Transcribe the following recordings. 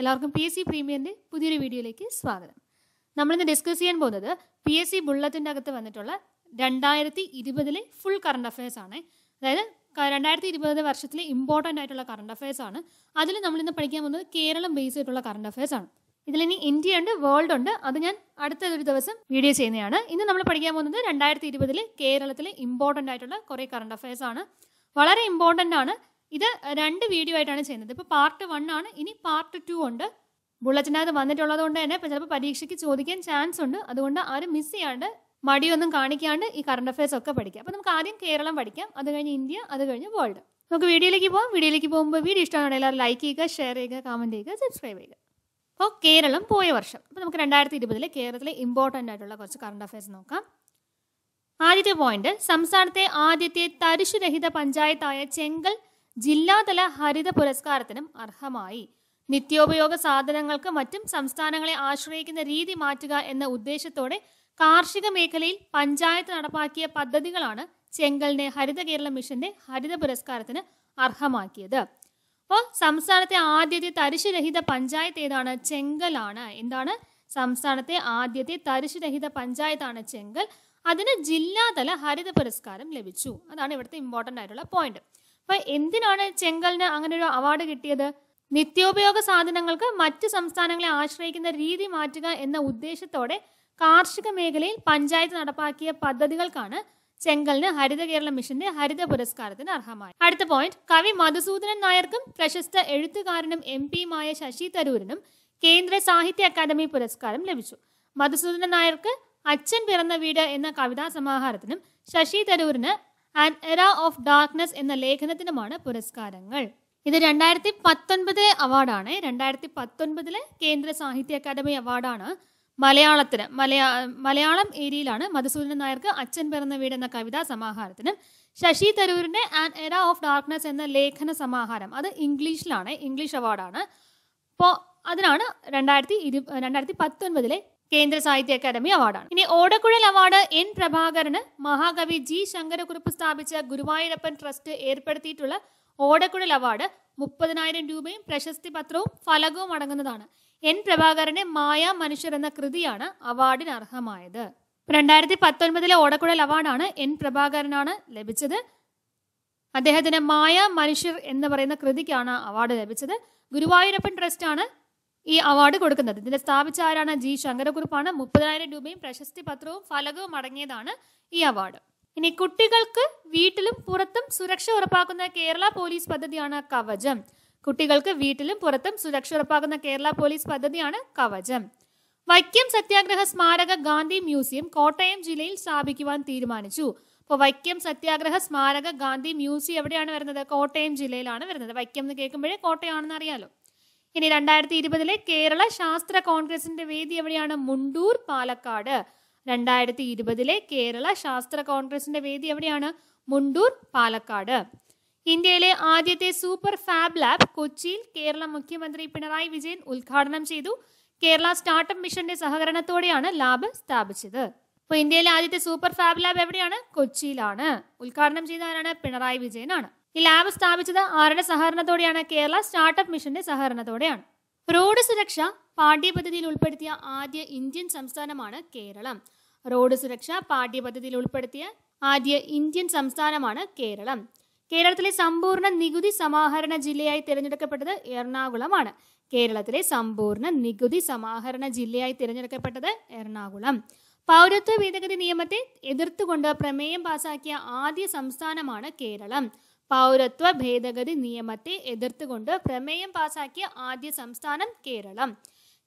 എല്ലാവർക്കും P S C പ്രീമിയറിൻ്റെ പുതിയൊരു വീഡിയോയിലേക്ക് സ്വാഗതം നമ്മളിന്ന് ഡിസ്കസ് ചെയ്യാൻ പോകുന്നത് പി എസ് സി ബുള്ളറ്റിൻ്റെ അകത്ത് വന്നിട്ടുള്ള രണ്ടായിരത്തി ഇരുപതിലെ ഫുൾ കറണ്ട് അഫയേഴ്സ് ആണ് അതായത് രണ്ടായിരത്തി ഇരുപത് വർഷത്തിലെ ഇമ്പോർട്ടൻ്റ് ആയിട്ടുള്ള കറണ്ട് അഫയേഴ്സ് ആണ് അതിൽ നമ്മളിന്ന് പഠിക്കാൻ പോകുന്നത് കേരളം ബേസ് ആയിട്ടുള്ള കറണ്ട് അഫയേഴ്സ് ആണ് ഇതിലിനി ഇന്ത്യ ഉണ്ട് വേൾഡ് ഉണ്ട് അത് ഞാൻ അടുത്ത ഒരു ദിവസം വീഡിയോ ചെയ്യുന്നതാണ് ഇന്ന് നമ്മൾ പഠിക്കാൻ പോകുന്നത് രണ്ടായിരത്തി ഇരുപതിൽ കേരളത്തിലെ ഇമ്പോർട്ടൻ്റ് ആയിട്ടുള്ള കുറേ കറണ്ട് അഫയേഴ്സ് ആണ് വളരെ ഇമ്പോർട്ടൻ്റ് ആണ് ഇത് രണ്ട് വീഡിയോ ആയിട്ടാണ് ചെയ്യുന്നത് ഇപ്പോൾ പാർട്ട് വൺ ആണ് ഇനി പാർട്ട് ടു ഉണ്ട് ബുള്ളറ്റിനകത്ത് വന്നിട്ടുള്ളത് കൊണ്ട് തന്നെ ചിലപ്പോൾ പരീക്ഷയ്ക്ക് ചോദിക്കാൻ ചാൻസ് ഉണ്ട് അതുകൊണ്ട് ആരും മിസ് ചെയ്യാണ്ട് മടിയൊന്നും കാണിക്കാണ്ട് ഈ കറണ്ട് അഫയേഴ്സ് ഒക്കെ പഠിക്കാം അപ്പോൾ നമുക്ക് ആദ്യം കേരളം പഠിക്കാം അത് കഴിഞ്ഞ് ഇന്ത്യ അത് കഴിഞ്ഞ് വേൾഡ് നമുക്ക് വീഡിയോയിലേക്ക് പോകാം വീഡിയോയിലേക്ക് പോകുമ്പോൾ വീഡിയോ ഇഷ്ടമാണെങ്കിൽ എല്ലാവരും ലൈക്ക് ചെയ്യുക ഷെയർ ചെയ്യുക കമൻറ്റ് ചെയ്യുക സബ്സ്ക്രൈബ് ചെയ്യുക അപ്പോൾ കേരളം പോയ വർഷം അപ്പോൾ നമുക്ക് രണ്ടായിരത്തി ഇരുപതിലെ കേരളത്തിലെ ഇമ്പോർട്ടൻ്റ് ആയിട്ടുള്ള കുറച്ച് കറണ്ട് അഫയേഴ്സ് നോക്കാം ആദ്യത്തെ പോയിന്റ് സംസ്ഥാനത്തെ ആദ്യത്തെ തരിശുരഹിത പഞ്ചായത്തായ ചെങ്കൽ ജില്ലാതല ഹരിത പുരസ്കാരത്തിനും അർഹമായി നിത്യോപയോഗ സാധനങ്ങൾക്ക് മറ്റും സംസ്ഥാനങ്ങളെ ആശ്രയിക്കുന്ന രീതി മാറ്റുക എന്ന ഉദ്ദേശത്തോടെ കാർഷിക മേഖലയിൽ പഞ്ചായത്ത് നടപ്പാക്കിയ പദ്ധതികളാണ് ചെങ്കലിനെ ഹരിത കേരള മിഷന്റെ ഹരിത പുരസ്കാരത്തിന് അർഹമാക്കിയത് അപ്പോൾ സംസ്ഥാനത്തെ ആദ്യത്തെ തരിശുരഹിത പഞ്ചായത്ത് ഏതാണ് ചെങ്കലാണ് എന്താണ് സംസ്ഥാനത്തെ ആദ്യത്തെ തരിശുരഹിത പഞ്ചായത്താണ് ചെങ്കൽ അതിന് ജില്ലാതല ഹരിത പുരസ്കാരം ലഭിച്ചു അതാണ് ഇവിടുത്തെ ഇമ്പോർട്ടൻ്റ് ആയിട്ടുള്ള പോയിന്റ് അപ്പൊ എന്തിനാണ് ചെങ്കലിന് അങ്ങനെ ഒരു അവാർഡ് കിട്ടിയത് നിത്യോപയോഗ സാധനങ്ങൾക്ക് മറ്റ് സംസ്ഥാനങ്ങളെ ആശ്രയിക്കുന്ന രീതി മാറ്റുക എന്ന ഉദ്ദേശത്തോടെ കാർഷിക മേഖലയിൽ പഞ്ചായത്ത് നടപ്പാക്കിയ പദ്ധതികൾക്കാണ് ചെങ്കലിന് ഹരിത കേരള മിഷന്റെ ഹരിത പുരസ്കാരത്തിന് അർഹമായത് അടുത്ത പോയിന്റ് കവി മധുസൂദനൻ നായർക്കും പ്രശസ്ത എഴുത്തുകാരനും എം പിയുമായ ശശി തരൂരിനും കേന്ദ്ര സാഹിത്യ അക്കാദമി പുരസ്കാരം ലഭിച്ചു മധുസൂദനൻ നായർക്ക് അച്ഛൻ പിറന്ന വീട് എന്ന കവിതാ സമാഹാരത്തിനും ശശി തരൂരിന് ആൻഡ് എറ ഓഫ് ഡാർക്ക്നെസ് എന്ന ലേഖനത്തിനുമാണ് പുരസ്കാരങ്ങൾ ഇത് രണ്ടായിരത്തി പത്തൊൻപത് അവാർഡാണ് രണ്ടായിരത്തി പത്തൊൻപതിലെ കേന്ദ്ര സാഹിത്യ അക്കാദമി അവാർഡാണ് മലയാളത്തിന് മലയാ മലയാളം ഏരിയയിലാണ് മധുസൂദനൻ നായർക്ക് അച്ഛൻ പിറന്ന വീട് എന്ന കവിതാ സമാഹാരത്തിനും ശശി തരൂരിന്റെ ആൻഡ് എറ ഓഫ് ഡാർക്ക്നെസ് എന്ന ലേഖന സമാഹാരം അത് ഇംഗ്ലീഷിലാണ് ഇംഗ്ലീഷ് അവാർഡാണ് അപ്പോൾ അതിനാണ് രണ്ടായിരത്തി ഇരു രണ്ടായിരത്തി പത്തൊൻപതിലെ കേന്ദ്ര സാഹിത്യ അക്കാദമി അവാർഡാണ് ഇനി ഓടക്കുഴൽ അവാർഡ് എൻ പ്രഭാകരന് മഹാകവി ജി ശങ്കരക്കുറുപ്പ് സ്ഥാപിച്ച ഗുരുവായൂരപ്പൻ ട്രസ്റ്റ് ഏർപ്പെടുത്തിയിട്ടുള്ള ഓടക്കുഴൽ അവാർഡ് മുപ്പതിനായിരം രൂപയും പ്രശസ്തി പത്രവും ഫലകവും അടങ്ങുന്നതാണ് എൻ പ്രഭാകരന്റെ മായ മനുഷ്യർ എന്ന കൃതിയാണ് അവാർഡിന് അർഹമായത് രണ്ടായിരത്തി പത്തൊൻപതിലെ ഓടക്കുഴൽ അവാർഡാണ് എൻ പ്രഭാകരനാണ് ലഭിച്ചത് അദ്ദേഹത്തിന് മായ മനുഷ്യർ എന്ന് പറയുന്ന കൃതിക്കാണ് അവാർഡ് ലഭിച്ചത് ഗുരുവായൂരപ്പൻ ട്രസ്റ്റാണ് ഈ അവാർഡ് കൊടുക്കുന്നത് ഇതിനെ സ്ഥാപിച്ച ആരാണ് ജി ശങ്കരക്കുറുപ്പാണ് മുപ്പതിനായിരം രൂപയും പ്രശസ്തി പത്രവും ഫലകവും അടങ്ങിയതാണ് ഈ അവാർഡ് ഇനി കുട്ടികൾക്ക് വീട്ടിലും പുറത്തും സുരക്ഷ ഉറപ്പാക്കുന്ന കേരള പോലീസ് പദ്ധതിയാണ് കവചം കുട്ടികൾക്ക് വീട്ടിലും പുറത്തും സുരക്ഷ ഉറപ്പാക്കുന്ന കേരള പോലീസ് പദ്ധതിയാണ് കവചം വൈക്കം സത്യാഗ്രഹ സ്മാരക ഗാന്ധി മ്യൂസിയം കോട്ടയം ജില്ലയിൽ സ്ഥാപിക്കുവാൻ തീരുമാനിച്ചു അപ്പോൾ വൈക്കം സത്യാഗ്രഹ സ്മാരക ഗാന്ധി മ്യൂസിയം എവിടെയാണ് വരുന്നത് കോട്ടയം ജില്ലയിലാണ് വരുന്നത് വൈക്കം എന്ന് കേൾക്കുമ്പോഴേ കോട്ടയമാണെന്ന് അറിയാലോ ഇനി രണ്ടായിരത്തി ഇരുപതിലെ കേരള ശാസ്ത്ര കോൺഗ്രസിന്റെ വേദി എവിടെയാണ് മുണ്ടൂർ പാലക്കാട് രണ്ടായിരത്തി ഇരുപതിലെ കേരള ശാസ്ത്ര കോൺഗ്രസിന്റെ വേദി എവിടെയാണ് മുണ്ടൂർ പാലക്കാട് ഇന്ത്യയിലെ ആദ്യത്തെ സൂപ്പർ ഫാബ് ലാബ് കൊച്ചിയിൽ കേരള മുഖ്യമന്ത്രി പിണറായി വിജയൻ ഉദ്ഘാടനം ചെയ്തു കേരള സ്റ്റാർട്ടപ്പ് മിഷന്റെ സഹകരണത്തോടെയാണ് ലാബ് സ്ഥാപിച്ചത് അപ്പോൾ ഇന്ത്യയിലെ ആദ്യത്തെ സൂപ്പർ ഫാബ് ലാബ് എവിടെയാണ് കൊച്ചിയിലാണ് ഉദ്ഘാടനം ചെയ്തവരാണ് പിണറായി വിജയനാണ് ഈ ലാബ് സ്ഥാപിച്ചത് ആരുടെ സഹകരണത്തോടെയാണ് കേരള സ്റ്റാർട്ടപ്പ് മിഷന്റെ സഹകരണത്തോടെയാണ് റോഡ് സുരക്ഷ പാഠ്യപദ്ധതിയിൽ ഉൾപ്പെടുത്തിയ ആദ്യ ഇന്ത്യൻ സംസ്ഥാനമാണ് കേരളം റോഡ് സുരക്ഷ പാഠ്യപദ്ധതിയിൽ ഉൾപ്പെടുത്തിയ ആദ്യ ഇന്ത്യൻ സംസ്ഥാനമാണ് കേരളം കേരളത്തിലെ സമ്പൂർണ്ണ നികുതി സമാഹരണ ജില്ലയായി തിരഞ്ഞെടുക്കപ്പെട്ടത് എറണാകുളമാണ് കേരളത്തിലെ സമ്പൂർണ്ണ നികുതി സമാഹരണ ജില്ലയായി തിരഞ്ഞെടുക്കപ്പെട്ടത് എറണാകുളം പൗരത്വ ഭേദഗതി നിയമത്തെ എതിർത്തുകൊണ്ട് പ്രമേയം പാസാക്കിയ ആദ്യ സംസ്ഥാനമാണ് കേരളം പൗരത്വ ഭേദഗതി നിയമത്തെ എതിർത്തുകൊണ്ട് പ്രമേയം പാസാക്കിയ ആദ്യ സംസ്ഥാനം കേരളം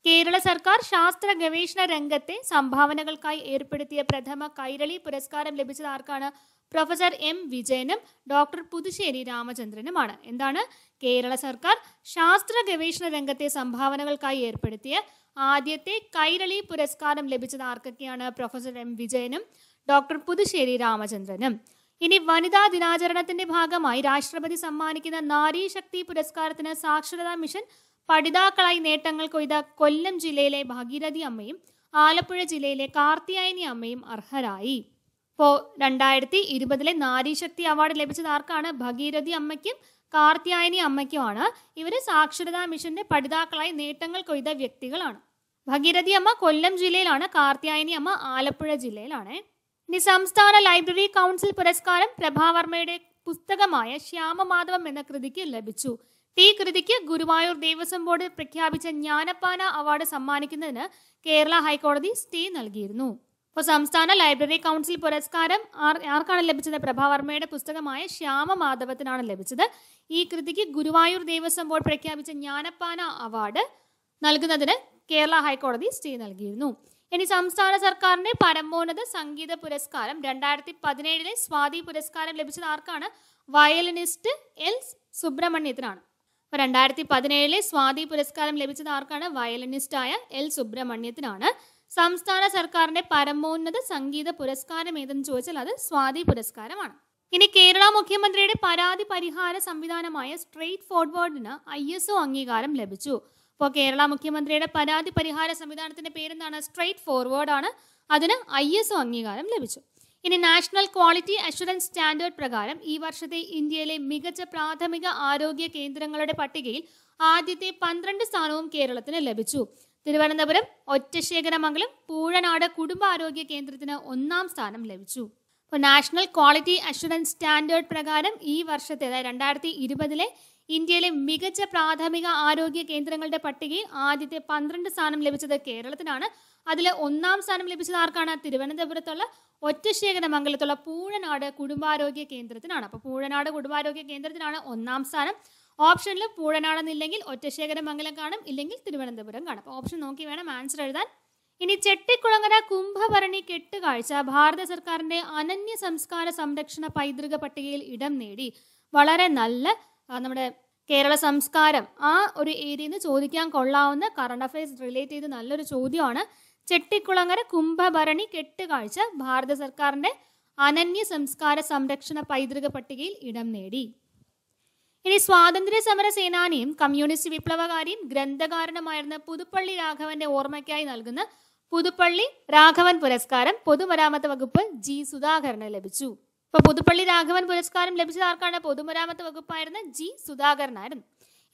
കേരള സർക്കാർ ശാസ്ത്ര ഗവേഷണ രംഗത്തെ സംഭാവനകൾക്കായി ഏർപ്പെടുത്തിയ പ്രഥമ കൈരളി പുരസ്കാരം ലഭിച്ചത് ആർക്കാണ് പ്രൊഫസർ എം വിജയനും ഡോക്ടർ പുതുശ്ശേരി രാമചന്ദ്രനുമാണ് എന്താണ് കേരള സർക്കാർ ശാസ്ത്ര ഗവേഷണ രംഗത്തെ സംഭാവനകൾക്കായി ഏർപ്പെടുത്തിയ ആദ്യത്തെ കൈരളി പുരസ്കാരം ലഭിച്ചത് ആർക്കൊക്കെയാണ് പ്രൊഫസർ എം വിജയനും ഡോക്ടർ പുതുശ്ശേരി രാമചന്ദ്രനും ഇനി വനിതാ ദിനാചരണത്തിന്റെ ഭാഗമായി രാഷ്ട്രപതി സമ്മാനിക്കുന്ന നാരി ശക്തി പുരസ്കാരത്തിന് സാക്ഷരതാ മിഷൻ പഠിതാക്കളായി നേട്ടങ്ങൾ കൊയ്ത കൊല്ലം ജില്ലയിലെ ഭാഗീരഥി അമ്മയും ആലപ്പുഴ ജില്ലയിലെ കാർത്തിയായനി അമ്മയും അർഹരായി ഇപ്പോ രണ്ടായിരത്തി ഇരുപതിലെ നാരീശക്തി അവാർഡ് ലഭിച്ചത് ആർക്കാണ് ഭഗീരഥി അമ്മയ്ക്കും കാർത്തിയായനി അമ്മയ്ക്കുമാണ് ഇവര് സാക്ഷരതാ മിഷന്റെ പഠിതാക്കളായി നേട്ടങ്ങൾ കൊയ്ത വ്യക്തികളാണ് ഭഗീരഥി അമ്മ കൊല്ലം ജില്ലയിലാണ് കാർത്തിയായനി അമ്മ ആലപ്പുഴ ജില്ലയിലാണ് ഇനി സംസ്ഥാന ലൈബ്രറി കൗൺസിൽ പുരസ്കാരം പ്രഭാവർമ്മയുടെ പുസ്തകമായ ശ്യാമമാധവം എന്ന കൃതിക്ക് ലഭിച്ചു ഈ കൃതിക്ക് ഗുരുവായൂർ ദേവസ്വം ബോർഡ് പ്രഖ്യാപിച്ച ജ്ഞാനപ്പാന അവാർഡ് സമ്മാനിക്കുന്നതിന് കേരള ഹൈക്കോടതി സ്റ്റേ നൽകിയിരുന്നു അപ്പോൾ സംസ്ഥാന ലൈബ്രറി കൗൺസിൽ പുരസ്കാരം ആർ ആർക്കാണ് ലഭിച്ചത് പ്രഭാവർമ്മയുടെ പുസ്തകമായ ശ്യാമമാധവത്തിനാണ് ലഭിച്ചത് ഈ കൃതിക്ക് ഗുരുവായൂർ ദേവസ്വം ബോർഡ് പ്രഖ്യാപിച്ച ജ്ഞാനപ്പാന അവാർഡ് നൽകുന്നതിന് കേരള ഹൈക്കോടതി സ്റ്റേ നൽകിയിരുന്നു ഇനി സംസ്ഥാന സർക്കാരിന്റെ പരമോന്നത സംഗീത പുരസ്കാരം രണ്ടായിരത്തി പതിനേഴിലെ സ്വാതി പുരസ്കാരം ലഭിച്ചത് ആർക്കാണ് വയലിനിസ്റ്റ് എൽ സുബ്രഹ്മണ്യത്തിനാണ് അപ്പോൾ രണ്ടായിരത്തി പതിനേഴിലെ സ്വാതി പുരസ്കാരം ലഭിച്ചത് ആർക്കാണ് വയലിനിസ്റ്റായ എൽ സുബ്രഹ്മണ്യത്തിനാണ് സംസ്ഥാന സർക്കാരിന്റെ പരമോന്നത സംഗീത പുരസ്കാരം ഏതെന്ന് ചോദിച്ചാൽ അത് സ്വാതി പുരസ്കാരമാണ് ഇനി കേരള മുഖ്യമന്ത്രിയുടെ പരാതി പരിഹാര സംവിധാനമായ സ്ട്രെയിറ്റ് ഫോർവേഡിന് ഐ എസ് ഒ അംഗീകാരം ലഭിച്ചു ഇപ്പോൾ കേരള മുഖ്യമന്ത്രിയുടെ പരാതി പരിഹാര സംവിധാനത്തിൻ്റെ പേരെന്താണ് സ്ട്രെയിറ്റ് ഫോർവേഡാണ് അതിന് ഐ എസ് ഒ അംഗീകാരം ലഭിച്ചു ഇനി നാഷണൽ ക്വാളിറ്റി അഷുറൻസ് സ്റ്റാൻഡേർഡ് പ്രകാരം ഈ വർഷത്തെ ഇന്ത്യയിലെ മികച്ച പ്രാഥമിക ആരോഗ്യ കേന്ദ്രങ്ങളുടെ പട്ടികയിൽ ആദ്യത്തെ പന്ത്രണ്ട് സ്ഥാനവും കേരളത്തിന് ലഭിച്ചു തിരുവനന്തപുരം ഒറ്റശേഖരമംഗലം പൂഴനാട് കുടുംബാരോഗ്യ കേന്ദ്രത്തിന് ഒന്നാം സ്ഥാനം ലഭിച്ചു അപ്പോൾ നാഷണൽ ക്വാളിറ്റി അഷുറൻസ് സ്റ്റാൻഡേർഡ് പ്രകാരം ഈ വർഷത്തെ അതായത് രണ്ടായിരത്തി ഇരുപതിലെ ഇന്ത്യയിലെ മികച്ച പ്രാഥമിക ആരോഗ്യ കേന്ദ്രങ്ങളുടെ പട്ടികയിൽ ആദ്യത്തെ പന്ത്രണ്ട് സ്ഥാനം ലഭിച്ചത് കേരളത്തിനാണ് അതിൽ ഒന്നാം സ്ഥാനം ലഭിച്ചത് ആർക്കാണ് തിരുവനന്തപുരത്തുള്ള ഒറ്റശേഖരമംഗലത്തുള്ള പൂഴനാട് കുടുംബാരോഗ്യ കേന്ദ്രത്തിനാണ് അപ്പോൾ പൂഴനാട് കുടുംബാരോഗ്യ കേന്ദ്രത്തിനാണ് ഒന്നാം സ്ഥാനം ഓപ്ഷനിൽ ഒറ്റശേഖര ഒറ്റശേഖരമംഗലം കാണും ഇല്ലെങ്കിൽ തിരുവനന്തപുരം കാണും അപ്പോൾ ഓപ്ഷൻ നോക്കി വേണം ആൻസർ എഴുതാൻ ഇനി ചെട്ടിക്കുളങ്ങര കുംഭഭരണി കെട്ടുകാഴ്ച ഭാരത സർക്കാരിന്റെ അനന്യ സംസ്കാര സംരക്ഷണ പൈതൃക പട്ടികയിൽ ഇടം നേടി വളരെ നല്ല നമ്മുടെ കേരള സംസ്കാരം ആ ഒരു ഏരിയയിൽ നിന്ന് ചോദിക്കാൻ കൊള്ളാവുന്ന കറണ്ട് അഫയേഴ്സ് റിലേറ്റ് ചെയ്ത് നല്ലൊരു ചോദ്യമാണ് ചെട്ടിക്കുളങ്ങര കുംഭഭരണി കെട്ടുകാഴ്ച ഭാരത സർക്കാരിന്റെ അനന്യ സംസ്കാര സംരക്ഷണ പൈതൃക പട്ടികയിൽ ഇടം നേടി ഇനി സ്വാതന്ത്ര്യ സമര സേനാനിയും കമ്മ്യൂണിസ്റ്റ് വിപ്ലവകാരിയും ഗ്രന്ഥകാരനുമായിരുന്ന പുതുപ്പള്ളി രാഘവന്റെ ഓർമ്മയ്ക്കായി നൽകുന്ന പുതുപ്പള്ളി രാഘവൻ പുരസ്കാരം പൊതുമരാമത്ത് വകുപ്പ് ജി സുധാകരന് ലഭിച്ചു അപ്പോൾ പുതുപ്പള്ളി രാഘവൻ പുരസ്കാരം ലഭിച്ചത് ആർക്കാണ് പൊതുമരാമത്ത് വകുപ്പായിരുന്ന ജി സുധാകരനായിരുന്നു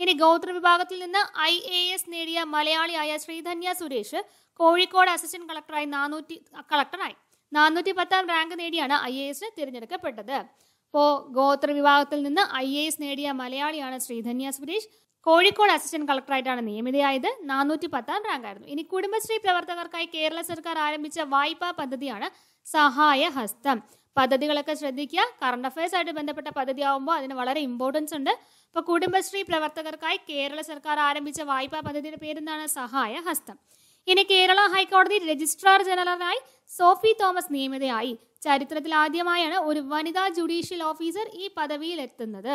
ഇനി ഗോത്ര വിഭാഗത്തിൽ നിന്ന് ഐ എ എസ് നേടിയ മലയാളിയായ ശ്രീധന്യ സുരേഷ് കോഴിക്കോട് അസിസ്റ്റന്റ് കളക്ടറായി നാനൂറ്റി കളക്ടറായി നാനൂറ്റി പത്താം റാങ്ക് നേടിയാണ് ഐ എ എസിന് തിരഞ്ഞെടുക്കപ്പെട്ടത് അപ്പോൾ ഗോത്ര വിഭാഗത്തിൽ നിന്ന് ഐ എ എസ് നേടിയ മലയാളിയാണ് ശ്രീധന്യ സുരേഷ് കോഴിക്കോട് അസിസ്റ്റന്റ് കളക്ടറായിട്ടാണ് നിയമിതയായത് നാനൂറ്റി പത്താം ആയിരുന്നു ഇനി കുടുംബശ്രീ പ്രവർത്തകർക്കായി കേരള സർക്കാർ ആരംഭിച്ച വായ്പാ പദ്ധതിയാണ് സഹായ ഹസ്തം പദ്ധതികളൊക്കെ ശ്രദ്ധിക്കുക കറണ്ട് അഫയേഴ്സ് ആയിട്ട് ബന്ധപ്പെട്ട പദ്ധതി ആകുമ്പോൾ അതിന് വളരെ ഇമ്പോർട്ടൻസ് ഉണ്ട് ഇപ്പോൾ കുടുംബശ്രീ പ്രവർത്തകർക്കായി കേരള സർക്കാർ ആരംഭിച്ച വായ്പാ പദ്ധതിയുടെ പേരെന്താണ് സഹായ ഹസ്തം ഇനി കേരള ഹൈക്കോടതി രജിസ്ട്രാർ ജനറലായി സോഫി തോമസ് നിയമിതയായി ചരിത്രത്തിൽ ആദ്യമായാണ് ഒരു വനിതാ ജുഡീഷ്യൽ ഓഫീസർ ഈ പദവിയിൽ എത്തുന്നത്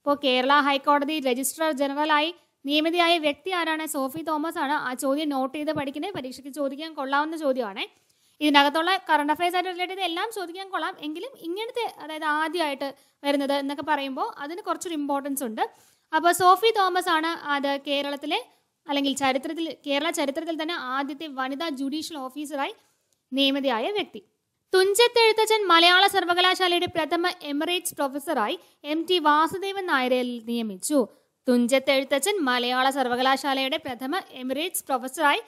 അപ്പോൾ കേരള ഹൈക്കോടതി രജിസ്ട്രാർ ജനറലായി നിയമിതയായ വ്യക്തി ആരാണ് സോഫി തോമസ് ആണ് ആ ചോദ്യം നോട്ട് ചെയ്ത് പഠിക്കുന്നത് പരീക്ഷയ്ക്ക് ചോദിക്കാൻ കൊള്ളാവുന്ന ചോദ്യമാണ് ഇതിനകത്തുള്ള കറണ്ട് അഫയേഴ്സായിട്ട് റിലേറ്റ് ചെയ്ത് എല്ലാം ചോദിക്കാൻ കൊള്ളാം എങ്കിലും ഇങ്ങനത്തെ അതായത് ആദ്യമായിട്ട് വരുന്നത് എന്നൊക്കെ പറയുമ്പോൾ അതിന് കുറച്ചൊരു ഇമ്പോർട്ടൻസ് ഉണ്ട് അപ്പോൾ സോഫി തോമസ് ആണ് അത് കേരളത്തിലെ അല്ലെങ്കിൽ ചരിത്രത്തിൽ കേരള ചരിത്രത്തിൽ തന്നെ ആദ്യത്തെ വനിതാ ജുഡീഷ്യൽ ഓഫീസറായി നിയമിതയായ വ്യക്തി തുഞ്ചത്തെഴുത്തച്ഛൻ മലയാള സർവകലാശാലയുടെ പ്രഥമ എമിറേറ്റ്സ് പ്രൊഫസറായി എം ടി വാസുദേവൻ നായരെ നിയമിച്ചു തുഞ്ചത്തെഴുത്തച്ഛൻ മലയാള സർവകലാശാലയുടെ പ്രഥമ എമിറേറ്റ്സ് പ്രൊഫസറായി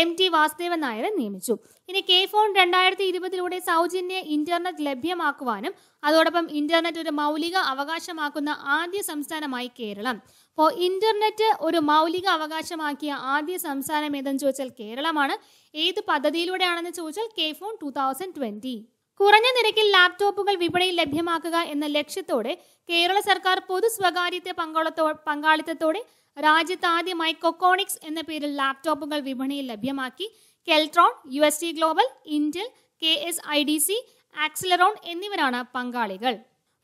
എം ടി വാസുദേവൻ നായരെ നിയമിച്ചു ഇനി കെ ഫോൺ രണ്ടായിരത്തി ഇരുപതിലൂടെ സൗജന്യ ഇന്റർനെറ്റ് ലഭ്യമാക്കുവാനും അതോടൊപ്പം ഇന്റർനെറ്റ് ഒരു മൗലിക അവകാശമാക്കുന്ന ആദ്യ സംസ്ഥാനമായി കേരളം അപ്പോൾ ഇന്റർനെറ്റ് ഒരു മൗലിക അവകാശമാക്കിയ ആദ്യ സംസ്ഥാനം ഏതെന്ന് ചോദിച്ചാൽ കേരളമാണ് ഏത് പദ്ധതിയിലൂടെയാണെന്ന് ചോദിച്ചാൽ K phone two thousand twenty കുറഞ്ഞ നിരക്കിൽ ലാപ്ടോപ്പുകൾ വിപണിയിൽ ലഭ്യമാക്കുക എന്ന ലക്ഷ്യത്തോടെ കേരള സർക്കാർ പൊതു സ്വകാര്യത്തെ പങ്കാളിത്തത്തോടെ രാജ്യത്ത് ആദ്യമായി കൊക്കോണിക്സ് എന്ന പേരിൽ ലാപ്ടോപ്പുകൾ വിപണിയിൽ ലഭ്യമാക്കി Keltron U S T global Intel K S I D C Acceleron എന്നിവരാണ് പങ്കാളികൾ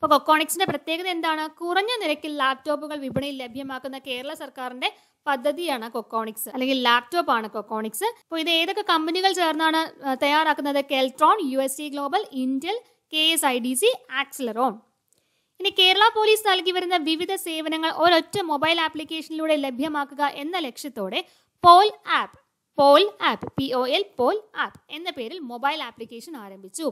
അപ്പോൾ കൊക്കോണിക്സിന്റെ പ്രത്യേകത എന്താണ് കുറഞ്ഞ നിരക്കിൽ ലാപ്ടോപ്പുകൾ വിപണിയിൽ ലഭ്യമാക്കുന്ന കേരള സർക്കാരിന്റെ പദ്ധതിയാണ് കൊക്കോണിക്സ് അല്ലെങ്കിൽ ലാപ്ടോപ്പ് ആണ് കൊക്കോണിക്സ് അപ്പോൾ ഇത് ഏതൊക്കെ കമ്പനികൾ ചേർന്നാണ് തയ്യാറാക്കുന്നത് Keltron U S T global Intel K S I D C Acceleron ഇനി കേരള പോലീസ് നൽകി വരുന്ന വിവിധ സേവനങ്ങൾ ഒരൊറ്റ മൊബൈൽ ആപ്ലിക്കേഷനിലൂടെ ലഭ്യമാക്കുക എന്ന ലക്ഷ്യത്തോടെ pol app pol app P O L pol app എന്ന പേരിൽ മൊബൈൽ ആപ്ലിക്കേഷൻ ആരംഭിച്ചു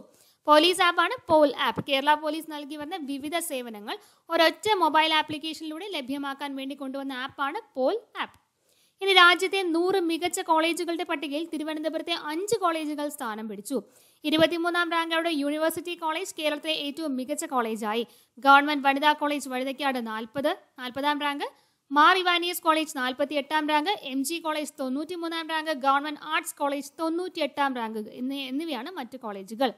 പോലീസ് ആപ്പാണ് പോൽ ആപ്പ് കേരള പോലീസ് നൽകി വരുന്ന വിവിധ സേവനങ്ങൾ ഒരൊറ്റ മൊബൈൽ ആപ്ലിക്കേഷനിലൂടെ ലഭ്യമാക്കാൻ വേണ്ടി കൊണ്ടുവന്ന ആപ്പാണ് പോൽ ആപ്പ് ഇനി രാജ്യത്തെ നൂറ് മികച്ച കോളേജുകളുടെ പട്ടികയിൽ തിരുവനന്തപുരത്തെ അഞ്ച് കോളേജുകൾ സ്ഥാനം പിടിച്ചു ഇരുപത്തിമൂന്നാം റാങ്കോടെ യൂണിവേഴ്സിറ്റി കോളേജ് കേരളത്തിലെ ഏറ്റവും മികച്ച കോളേജായി ഗവൺമെന്റ് വനിതാ കോളേജ് വഴുതക്കാട് നാൽപ്പത് നാൽപ്പതാം റാങ്ക് മാർ ഇവാനിയസ് കോളേജ് നാൽപ്പത്തി എട്ടാം റാങ്ക് എം ജി കോളേജ് തൊണ്ണൂറ്റി മൂന്നാം റാങ്ക് ഗവൺമെന്റ് ആർട്സ് കോളേജ് തൊണ്ണൂറ്റി എട്ടാം റാങ്ക് എന്നിവയാണ് മറ്റ് കോളേജുകൾ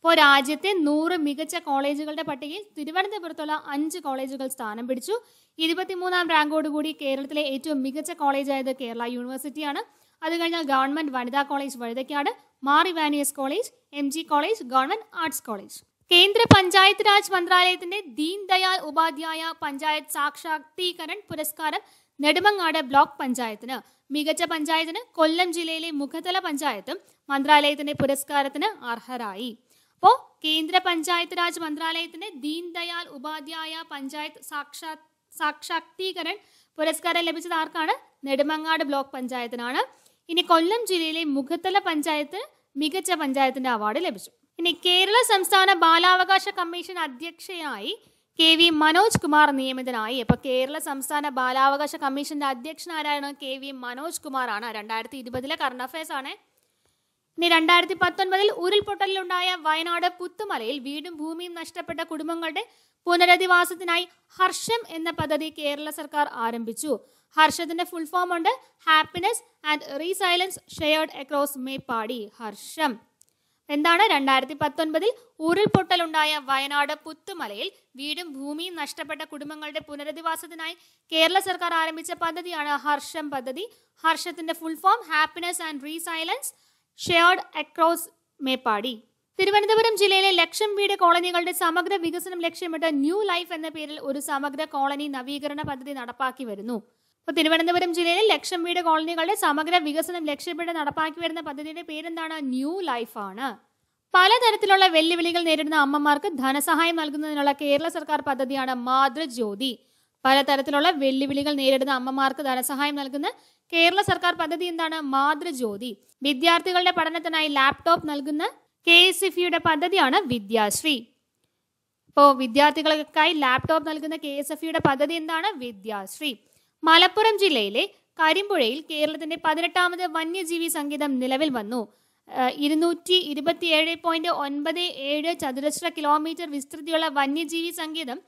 ഇപ്പോൾ രാജ്യത്തെ നൂറ് മികച്ച കോളേജുകളുടെ പട്ടികയിൽ തിരുവനന്തപുരത്തുള്ള അഞ്ച് കോളേജുകൾ സ്ഥാനം പിടിച്ചു ഇരുപത്തിമൂന്നാം റാങ്കോടുകൂടി കേരളത്തിലെ ഏറ്റവും മികച്ച കോളേജായത് കേരള യൂണിവേഴ്സിറ്റിയാണ് അത് കഴിഞ്ഞാൽ ഗവൺമെന്റ് വനിതാ കോളേജ് വഴുതക്കാട് മാറി വാനിയസ് college M G college government arts college കേന്ദ്ര പഞ്ചായത്ത് രാജ് മന്ത്രാലയത്തിന്റെ ദീൻ ദയാൽ ഉപാധ്യായ പഞ്ചായത്ത് സാക്ഷാത്കീകരൺ പുരസ്കാരം നെടുമങ്ങാട് ബ്ലോക്ക് പഞ്ചായത്തിന് മികച്ച പഞ്ചായത്തിന് കൊല്ലം ജില്ലയിലെ മുഖതല പഞ്ചായത്തും മന്ത്രാലയത്തിന്റെ പുരസ്കാരത്തിന് അർഹരായി അപ്പോൾ കേന്ദ്ര പഞ്ചായത്ത് രാജ് മന്ത്രാലയത്തിന്റെ ദീൻ ദയാൽ ഉപാധ്യായ പഞ്ചായത്ത് സാക്ഷാ സാക്ഷാത്കീകരൺ പുരസ്കാരം ലഭിച്ചത് ആർക്കാണ് നെടുമങ്ങാട് ബ്ലോക്ക് പഞ്ചായത്തിനാണ് ഇനി കൊല്ലം ജില്ലയിലെ മുഖത്തല പഞ്ചായത്ത് മികച്ച പഞ്ചായത്തിന്റെ അവാർഡ് ലഭിച്ചു ഇനി കേരള സംസ്ഥാന ബാലാവകാശ കമ്മീഷൻ അധ്യക്ഷയായി കെ വി മനോജ് കുമാർ നിയമിതനായി അപ്പൊ കേരള സംസ്ഥാന ബാലാവകാശ കമ്മീഷന്റെ അധ്യക്ഷൻ ആരാണ് കെ വി മനോജ് കുമാർ ആണ് രണ്ടായിരത്തി ഇരുപതിലെ കറണ്ട് അഫയേഴ്സ് ആണ് ഇനി രണ്ടായിരത്തി പത്തൊൻപതിൽ ഉരുൾപൊട്ടലിലുണ്ടായ വയനാട് പുത്തുമലയിൽ വീടും ഭൂമിയും നഷ്ടപ്പെട്ട കുടുംബങ്ങളുടെ പുനരധിവാസത്തിനായി ഹർഷം എന്ന പദ്ധതി കേരള സർക്കാർ ആരംഭിച്ചു ഹർഷത്തിന്റെ ഫുൾ ഫോം ഉണ്ട് happiness and resilience shared across പാടി ഹർഷം എന്താണ് രണ്ടായിരത്തി പത്തൊൻപതിൽ ഉരുൾപൊട്ടലുണ്ടായ വയനാട് പുത്തുമലയിൽ വീടും ഭൂമിയും നഷ്ടപ്പെട്ട കുടുംബങ്ങളുടെ പുനരധിവാസത്തിനായി കേരള സർക്കാർ ആരംഭിച്ച പദ്ധതിയാണ് ഹർഷം പദ്ധതി ഹർഷത്തിന്റെ full form happiness and resilience shared across Meppadi Thiruvananthapuram ജില്ലയിലെ ലക്ഷം വീട് കോളനികളുടെ സമഗ്ര വികസനം ലക്ഷ്യമിട്ട് ന്യൂ ലൈഫ് എന്ന പേരിൽ ഒരു സമഗ്ര കോളനി നവീകരണ പദ്ധതി നടപ്പാക്കി വരുന്നു അപ്പൊ തിരുവനന്തപുരം ജില്ലയിലെ ലക്ഷം വീട് കോളനികളുടെ സമഗ്ര വികസനം ലക്ഷ്യപ്പെട്ട് നടപ്പാക്കി വരുന്ന പദ്ധതിയുടെ പേരെന്താണ് ന്യൂ ലൈഫ് ആണ് പലതരത്തിലുള്ള വെല്ലുവിളികൾ നേരിടുന്ന അമ്മമാർക്ക് ധനസഹായം നൽകുന്നതിനുള്ള കേരള സർക്കാർ പദ്ധതിയാണ് മാതൃജ്യോതി പലതരത്തിലുള്ള വെല്ലുവിളികൾ നേരിടുന്ന അമ്മമാർക്ക് ധനസഹായം നൽകുന്ന കേരള സർക്കാർ പദ്ധതി എന്താണ് മാതൃജ്യോതി വിദ്യാർത്ഥികളുടെ പഠനത്തിനായി ലാപ്ടോപ്പ് നൽകുന്ന കെ എസ് എഫ് യുടെ പദ്ധതിയാണ് വിദ്യാശ്രീ ഇപ്പോൾ വിദ്യാർത്ഥികൾക്കായി ലാപ്ടോപ്പ് നൽകുന്ന കെ എസ് എഫ് യുടെ പദ്ധതി എന്താണ് വിദ്യാശ്രീ മലപ്പുറം ജില്ലയിലെ കരിമ്പുഴയിൽ കേരളത്തിന്റെ പതിനെട്ടാമത് വന്യജീവി സംഗീതം നിലവിൽ വന്നു ഇരുന്നൂറ്റി ഇരുപത്തിയേഴ് പോയിന്റ് ഒൻപത് ഏഴ് ചതുരശ്ര കിലോമീറ്റർ വിസ്തൃതിയുള്ള വന്യജീവി സംഗീതം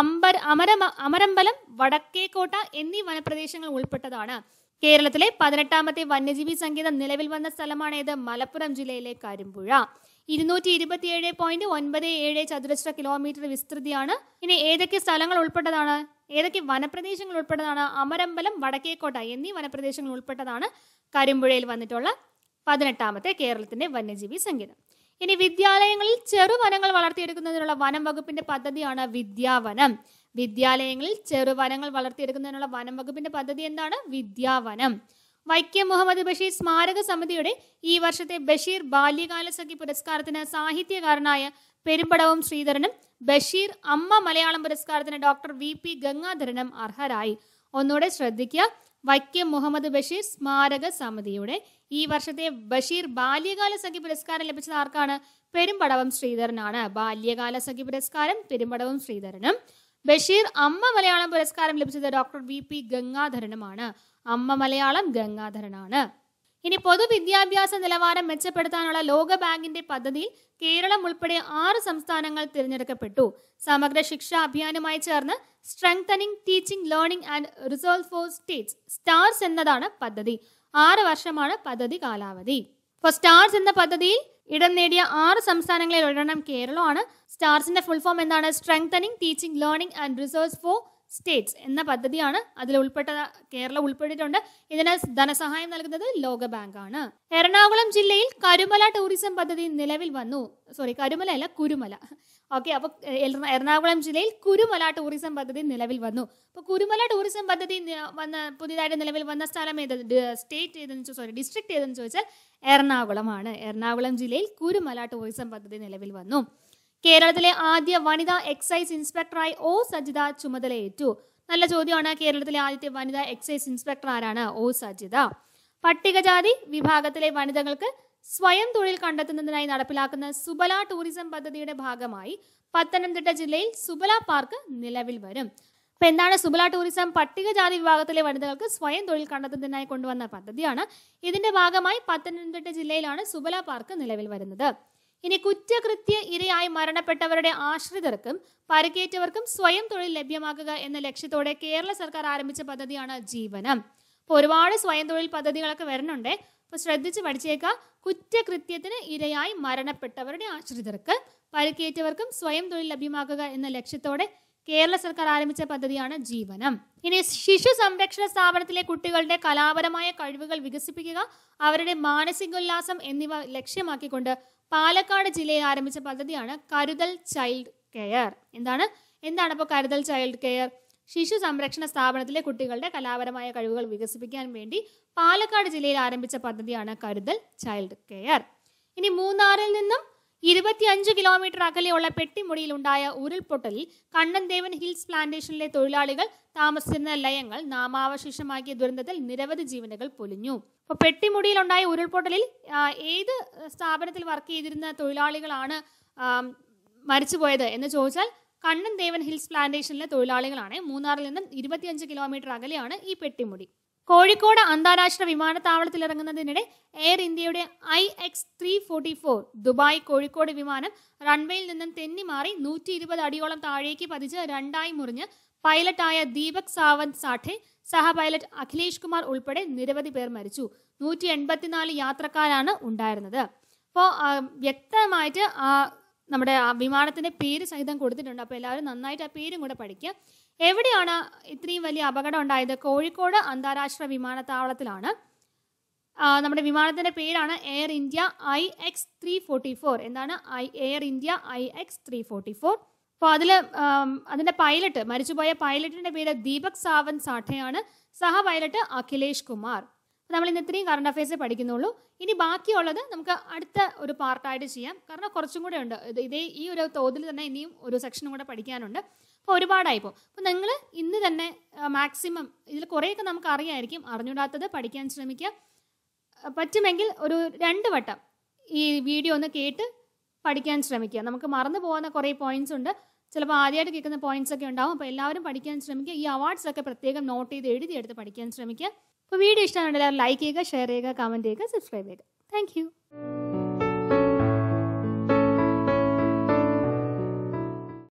അമ്പർ അമര അമരമ്പലം വടക്കേക്കോട്ട എന്നീ വനപ്രദേശങ്ങൾ ഉൾപ്പെട്ടതാണ് കേരളത്തിലെ പതിനെട്ടാമത്തെ വന്യജീവി സംഗീതം നിലവിൽ വന്ന സ്ഥലമാണേത് മലപ്പുറം ജില്ലയിലെ കരിമ്പുഴ ഇരുന്നൂറ്റി ഇരുപത്തിയേഴ് പോയിന്റ് ഒൻപത് ഏഴ് ചതുരശ്ര കിലോമീറ്റർ വിസ്തൃതിയാണ് ഇനി ഏതൊക്കെ സ്ഥലങ്ങൾ ഉൾപ്പെട്ടതാണ് ഏതൊക്കെ വനപ്രദേശങ്ങൾ ഉൾപ്പെട്ടതാണ് അമരമ്പലം വടക്കേക്കോട്ട എന്നീ വനപ്രദേശങ്ങൾ ഉൾപ്പെട്ടതാണ് കരിമ്പുഴയിൽ വന്നിട്ടുള്ള പതിനെട്ടാമത്തെ കേരളത്തിന്റെ വന്യജീവി സംഗീതം ഇനി വിദ്യാലയങ്ങളിൽ ചെറുവനങ്ങൾ വളർത്തിയെടുക്കുന്നതിനുള്ള വനം വകുപ്പിന്റെ പദ്ധതിയാണ് വിദ്യാവനം വിദ്യാലയങ്ങളിൽ ചെറുവനങ്ങൾ വളർത്തിയെടുക്കുന്നതിനുള്ള വനം വകുപ്പിന്റെ പദ്ധതി എന്താണ് വിദ്യാവനം വൈക്കം മുഹമ്മദ് ബഷീർ സ്മാരക സമിതിയുടെ ഈ വർഷത്തെ ബഷീർ ബാല്യകാല സഖി പുരസ്കാരത്തിന് സാഹിത്യകാരനായ പെരുമ്പടവും ശ്രീധരനും ബഷീർ അമ്മ മലയാളം പുരസ്കാരത്തിന് ഡോക്ടർ വി പി ഗംഗാധരനും അർഹരായി ഒന്നുകൂടെ ശ്രദ്ധിക്കുക വൈക്കം മുഹമ്മദ് ബഷീർ സ്മാരക സമിതിയുടെ ഈ വർഷത്തെ ബഷീർ ബാല്യകാല സഖി പുരസ്കാരം ലഭിച്ചത് ആർക്കാണ് പെരുമ്പടവം ശ്രീധരനാണ് ബാല്യകാല സഖി പുരസ്കാരം പെരുമ്പടവം ശ്രീധരനും ബഷീർ അമ്മ മലയാളം പുരസ്കാരം ലഭിച്ചത് ഡോക്ടർ വി പി ഗംഗാധരനുമാണ് അമ്മ മലയാളം ഗംഗാധരനാണ് ഇനി പൊതുവിദ്യാഭ്യാസ നിലവാരം മെച്ചപ്പെടുത്താനുള്ള ലോകബാങ്കിന്റെ പദ്ധതിയിൽ കേരളം ഉൾപ്പെടെ ആറ് സംസ്ഥാനങ്ങൾ തിരഞ്ഞെടുക്കപ്പെട്ടു സമഗ്ര ശിക്ഷാ അഭിയാനുമായി ചേർന്ന് strengthening teaching learning and resolve for states stars എന്നതാണ് പദ്ധതി ആറ് വർഷമാണ് പദ്ധതി കാലാവധി ഇപ്പോൾ സ്റ്റാർസ് എന്ന പദ്ധതിയിൽ ഇടം നേടിയ ആറ് സംസ്ഥാനങ്ങളിൽ ഒരെണ്ണം കേരളമാണ് സ്റ്റാർസിന്റെ ഫുൾ ഫോം എന്താണ് strengthening teaching learning and resource for states എന്ന പദ്ധതിയാണ് അതിൽ ഉൾപ്പെട്ട കേരളം ഉൾപ്പെട്ടിട്ടുണ്ട് ഇതിന് ധനസഹായം നൽകുന്നത് ആണ് എറണാകുളം ജില്ലയിൽ കരുമല ടൂറിസം പദ്ധതി നിലവിൽ വന്നു സോറി കരുമല അല്ല കുരുമല ഓക്കെ അപ്പോൾ എറണാകുളം ജില്ലയിൽ കുരുമല ടൂറിസം പദ്ധതി നിലവിൽ വന്നു അപ്പോൾ കുരുമല ടൂറിസം പദ്ധതി വന്ന പുതിയതായിട്ട് നിലവിൽ വന്ന സ്ഥലം ഏത് സ്റ്റേറ്റ് ഏതെന്ന് സോറി ഡിസ്ട്രിക്ട് ഏതെന്ന് ചോദിച്ചാൽ എറണാകുളമാണ് എറണാകുളം ജില്ലയിൽ കുരുമല ടൂറിസം പദ്ധതി നിലവിൽ വന്നു കേരളത്തിലെ ആദ്യ വനിതാ എക്സൈസ് ഇൻസ്പെക്ടറായി ഒ സജിത ചുമതലയേറ്റു നല്ല ചോദ്യമാണ് കേരളത്തിലെ ആദ്യത്തെ വനിതാ എക്സൈസ് ഇൻസ്പെക്ടർ ആരാണ് ഒ സജിത പട്ടികജാതി വിഭാഗത്തിലെ വനിതകൾക്ക് സ്വയം തൊഴിൽ കണ്ടെത്തുന്നതിനായി നടപ്പിലാക്കുന്ന സുബല ടൂറിസം പദ്ധതിയുടെ ഭാഗമായി പത്തനംതിട്ട ജില്ലയിൽ സുബല പാർക്ക് നിലവിൽ വരും അപ്പൊ എന്താണ് സുബല ടൂറിസം പട്ടികജാതി വിഭാഗത്തിലെ വനിതകൾക്ക് സ്വയം തൊഴിൽ കണ്ടെത്തുന്നതിനായി കൊണ്ടുവന്ന പദ്ധതിയാണ് ഇതിന്റെ ഭാഗമായി പത്തനംതിട്ട ജില്ലയിലാണ് സുബല പാർക്ക് നിലവിൽ വരുന്നത് ഇനി കുറ്റകൃത്യ ഇരയായി മരണപ്പെട്ടവരുടെ ആശ്രിതർക്കും പരിക്കേറ്റവർക്കും സ്വയം തൊഴിൽ ലഭ്യമാക്കുക എന്ന ലക്ഷ്യത്തോടെ കേരള സർക്കാർ ആരംഭിച്ച പദ്ധതിയാണ് ജീവനം അപ്പോൾ ഒരുപാട് സ്വയം തൊഴിൽ പദ്ധതികളൊക്കെ വരുന്നുണ്ട് അപ്പോൾ ശ്രദ്ധിച്ച് പഠിച്ചേക്കുക കുറ്റകൃത്യത്തിന് ഇരയായി മരണപ്പെട്ടവരുടെ ആശ്രിതർക്ക് പരിക്കേറ്റവർക്കും സ്വയം തൊഴിൽ ലഭ്യമാക്കുക എന്ന ലക്ഷ്യത്തോടെ കേരള സർക്കാർ ആരംഭിച്ച പദ്ധതിയാണ് ജീവനം ഇനി ശിശു സംരക്ഷണ സ്ഥാപനത്തിലെ കുട്ടികളുടെ കലാപരമായ കഴിവുകൾ വികസിപ്പിക്കുക അവരുടെ മാനസികോല്ലാസം എന്നിവ ലക്ഷ്യമാക്കിക്കൊണ്ട് പാലക്കാട് ജില്ലയിൽ ആരംഭിച്ച പദ്ധതിയാണ് കരുതൽ ചൈൽഡ് കെയർ എന്താണ് എന്താണ് ഇപ്പോൾ കരുതൽ ചൈൽഡ് കെയർ ശിശു സംരക്ഷണ സ്ഥാപനത്തിലെ കുട്ടികളുടെ കലാപരമായ കഴിവുകൾ വികസിപ്പിക്കാൻ വേണ്ടി പാലക്കാട് ജില്ലയിൽ ആരംഭിച്ച പദ്ധതിയാണ് കരുതൽ ചൈൽഡ് കെയർ ഇനി മൂന്നാറിൽ നിന്നും ഇരുപത്തിയഞ്ച് കിലോമീറ്റർ അകലെയുള്ള ഉണ്ടായ ഉരുൾപൊട്ടലിൽ കണ്ണൻദേവൻ ഹിൽസ് പ്ലാന്റേഷനിലെ തൊഴിലാളികൾ താമസിച്ചിരുന്ന ലയങ്ങൾ നാമാവശേഷമാക്കിയ ദുരന്തത്തിൽ നിരവധി ജീവനുകൾ പൊലിഞ്ഞു അപ്പോൾ ഉണ്ടായ ഉരുൾപൊട്ടലിൽ ഏത് സ്ഥാപനത്തിൽ വർക്ക് ചെയ്തിരുന്ന തൊഴിലാളികളാണ് മരിച്ചുപോയത് എന്ന് ചോദിച്ചാൽ കണ്ണൻദേവൻ ഹിൽസ് പ്ലാന്റേഷനിലെ തൊഴിലാളികളാണ് മൂന്നാറിൽ നിന്നും ഇരുപത്തിയഞ്ച് കിലോമീറ്റർ അകലെയാണ് ഈ പെട്ടിമുടി കോഴിക്കോട് അന്താരാഷ്ട്ര വിമാനത്താവളത്തിൽ ഇറങ്ങുന്നതിനിടെ എയർ ഇന്ത്യയുടെ I X three forty four Dubai Kozhikode വിമാനം റൺവേയിൽ നിന്നും മാറി നൂറ്റി ഇരുപത് അടിയോളം താഴേക്ക് പതിച്ച് രണ്ടായി മുറിഞ്ഞ് പൈലറ്റായ ദീപക് സാവന്ത് സാഠെ സഹ പൈലറ്റ് അഖിലേഷ് കുമാർ ഉൾപ്പെടെ നിരവധി പേർ മരിച്ചു നൂറ്റി എൺപത്തിനാല് യാത്രക്കാരാണ് ഉണ്ടായിരുന്നത് അപ്പോൾ വ്യക്തമായിട്ട് നമ്മുടെ വിമാനത്തിന്റെ പേര് സഹിതം കൊടുത്തിട്ടുണ്ട് അപ്പോൾ എല്ലാവരും നന്നായിട്ട് ആ പേരും കൂടെ പഠിക്കുക എവിടെയാണ് ഇത്രയും വലിയ അപകടം ഉണ്ടായത് കോഴിക്കോട് അന്താരാഷ്ട്ര വിമാനത്താവളത്തിലാണ് നമ്മുടെ വിമാനത്തിന്റെ പേരാണ് Air India I X three forty four എന്താണ് I Air India I X three forty four അപ്പൊ അതിൽ അതിന്റെ പൈലറ്റ് മരിച്ചുപോയ പൈലറ്റിന്റെ പേര് ദീപക് സാവന്ത് സാഠയാണ് സഹ പൈലറ്റ് അഖിലേഷ് കുമാർ അപ്പോൾ നമ്മൾ ഇന്ന് ഇത്രയും കറണ്ട് അഫയേഴ്സ് പഠിക്കുന്നുള്ളൂ ഇനി ബാക്കിയുള്ളത് നമുക്ക് അടുത്ത ഒരു പാർട്ടായിട്ട് ചെയ്യാം കാരണം കുറച്ചും കൂടെ ഉണ്ട് ഇതേ ഈ ഒരു തോതിൽ തന്നെ ഇനിയും ഒരു സെക്ഷനും കൂടെ പഠിക്കാനുണ്ട് അപ്പോൾ ഒരുപാടായിപ്പോൾ അപ്പോൾ നിങ്ങൾ ഇന്ന് തന്നെ മാക്സിമം ഇതിൽ കുറേയൊക്കെ നമുക്ക് അറിയാമായിരിക്കും അറിഞ്ഞുകൂടാത്തത് പഠിക്കാൻ ശ്രമിക്കുക പറ്റുമെങ്കിൽ ഒരു രണ്ട് വട്ടം ഈ വീഡിയോ ഒന്ന് കേട്ട് പഠിക്കാൻ ശ്രമിക്കുക നമുക്ക് മറന്നു പോകുന്ന കുറേ പോയിന്റ്സ് ഉണ്ട് ചിലപ്പോൾ ആദ്യമായിട്ട് കേൾക്കുന്ന പോയിന്റ്സ് ഒക്കെ ഉണ്ടാവും അപ്പോൾ എല്ലാവരും പഠിക്കാൻ ശ്രമിക്കുക ഈ അവാർഡ്സ് ഒക്കെ പ്രത്യേകം നോട്ട് ചെയ്ത് എഴുതിയെടുത്ത് പഠിക്കാൻ ശ്രമിക്കുക അപ്പോൾ വീഡിയോ ഇഷ്ടമാണെങ്കിൽ ലൈക്ക് ചെയ്യുക ഷെയർ ചെയ്യുക കമൻറ്റ് ചെയ്യുക സബ്സ്ക്രൈബ് ചെയ്യുക താങ്ക്